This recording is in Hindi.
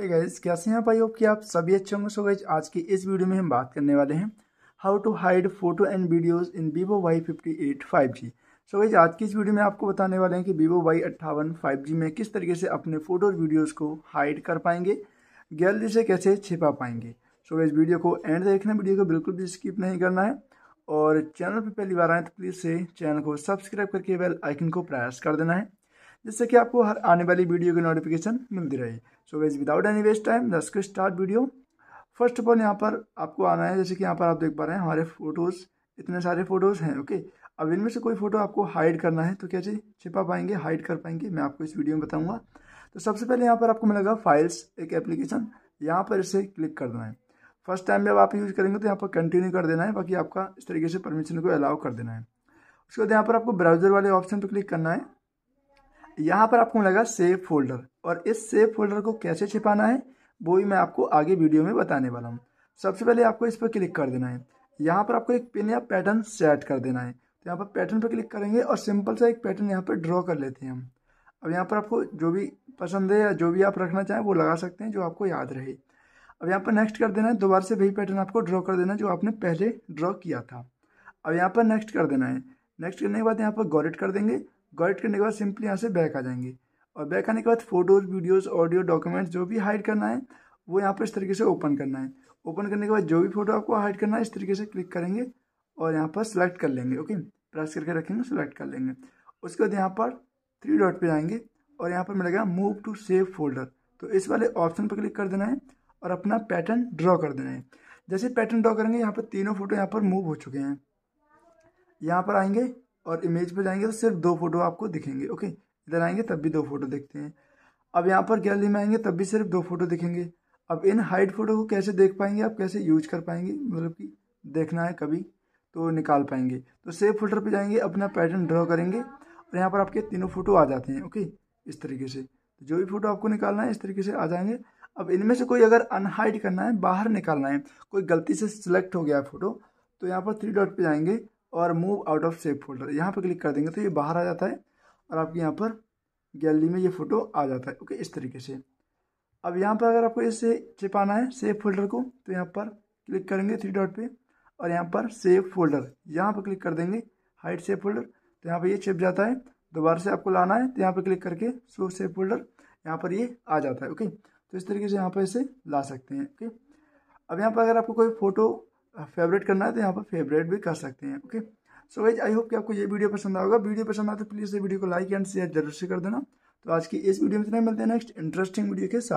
hey कैसे हैं भाई होप कि आप सभी अच्छे होंगे सो गाइज आज की इस वीडियो में हम बात करने वाले हैं how to hide photo and videos in Vivo Y fifty eight five G so guys आज की इस वीडियो में आपको बताने वाले हैं कि वीवो वाई अट्ठावन फाइव जी में किस तरीके से अपने फोटो और वीडियोज़ को हाइड कर पाएंगे गैलरी से कैसे छिपा पाएंगे सो गाइज वीडियो को एंड देखना वीडियो को बिल्कुल भी स्किप नहीं करना है और चैनल पर पहली बार आए तो प्लीज़ से चैनल को सब्सक्राइब करके बेल आइकन को प्रेस कर देना है जिससे कि आपको हर आने वाली वीडियो की नोटिफिकेशन मिलती रहे so ways without any waste time दस के start video first of all यहाँ पर आपको आना है जैसे कि यहाँ पर आप देख पा रहे हैं हमारे फोटोज़ इतने सारे फ़ोटोज़ हैं ओके अब इनमें से कोई फ़ोटो आपको हाइड करना है तो कैसे छिपा पाएंगे हाइड कर पाएंगे मैं आपको इस वीडियो में बताऊंगा तो सबसे पहले यहाँ पर आपको मिलेगा फाइल्स एक एप्लीकेशन यहाँ पर इसे क्लिक करना है फर्स्ट टाइम जब आप यूज़ करेंगे तो यहाँ पर कंटिन्यू कर देना है बाकी आपका इस तरीके से परमिशन को अलाउ कर देना है उसके बाद यहाँ पर आपको ब्राउजर वाले ऑप्शन पर क्लिक करना है यहाँ पर आपको मिलेगा सेव फोल्डर और इस सेव फोल्डर को कैसे छिपाना है वो भी मैं आपको आगे वीडियो में बताने वाला हूँ सबसे पहले आपको इस पर क्लिक कर देना है यहाँ पर आपको एक पिन या पैटर्न सेट कर देना है तो यहाँ पर पैटर्न पर क्लिक करेंगे और सिंपल सा एक पैटर्न यहाँ पर ड्रॉ कर लेते हैं हम अब यहाँ पर आपको जो भी पसंद है या जो भी आप रखना चाहें वो लगा सकते हैं जो आपको याद रहे अब यहाँ पर नेक्स्ट कर देना है दोबारा से वही पैटर्न आपको ड्रॉ कर देना है जो आपने पहले ड्रॉ किया था अब यहाँ पर नेक्स्ट कर देना है नेक्स्ट करने के बाद यहाँ पर गॉरेट कर देंगे गाइड करने के बाद सिंपली यहाँ से बैक आ जाएंगे और बैक आने के बाद फोटोज़ वीडियोज़ ऑडियो डॉक्यूमेंट्स जो भी हाइड करना है वो यहाँ पर इस तरीके से ओपन करना है ओपन करने के बाद जो भी फोटो आपको हाइड करना है इस तरीके से क्लिक करेंगे और यहाँ पर सेलेक्ट कर लेंगे ओके प्रेस करके रखेंगे सेलेक्ट कर लेंगे उसके बाद यहाँ पर थ्री डॉट पर जाएंगे और यहाँ पर मिलेगा मूव टू सेव फोल्डर तो इस वाले ऑप्शन पर क्लिक कर देना है और अपना पैटर्न ड्रॉ कर देना है जैसे पैटर्न ड्रॉ करेंगे यहाँ पर तीनों फोटो यहाँ पर मूव हो चुके हैं यहाँ पर आएंगे और इमेज पर जाएंगे तो सिर्फ दो फोटो आपको दिखेंगे ओके इधर आएंगे तब भी दो फोटो देखते हैं अब यहाँ पर गैलरी में आएंगे तब भी सिर्फ दो फोटो दिखेंगे अब इन हाइट फोटो को कैसे देख पाएंगे आप कैसे यूज कर पाएंगे मतलब कि देखना है कभी तो निकाल पाएंगे तो सेव फोल्डर पे जाएंगे अपना पैटर्न ड्रॉ करेंगे और यहाँ पर आपके तीनों फोटो आ जाते हैं ओके इस तरीके से तो जो भी फोटो आपको निकालना है इस तरीके से आ जाएंगे अब इनमें से कोई अगर अनहाइड करना है बाहर निकालना है कोई गलती से सिलेक्ट हो गया फोटो तो यहाँ पर थ्री डॉट पर जाएंगे और move out of safe folder यहाँ पर क्लिक कर देंगे तो ये बाहर आ जाता है और आपके यहाँ पर गैलरी में ये फ़ोटो आ जाता है ओके इस तरीके से अब यहाँ पर अगर आपको इसे छिपाना है सेफ फोल्डर को तो यहाँ पर क्लिक करेंगे थ्री डॉट पे और यहाँ पर सेफ फोल्डर यहाँ पर क्लिक कर देंगे हाइट सेफ फोल्डर तो यहाँ पर ये छिप जाता है दोबारा से आपको लाना है तो यहाँ पर क्लिक करके सो सेफ फोल्डर यहाँ पर ये आ जाता है ओके तो इस तरीके से यहाँ पर इसे ला सकते हैं ओके अब यहाँ पर अगर आपको कोई फ़ोटो फेवरेट करना है तो यहाँ पर फेवरेट भी कर सकते हैं okay so wise I hope कि आपको ये वीडियो पसंद आएगा वीडियो पसंद आए तो प्लीज़ ये वीडियो को लाइक एंड शेयर जरूर से कर देना तो आज की इस वीडियो में इतना मिलते हैं नेक्स्ट इंटरेस्टिंग वीडियो के साथ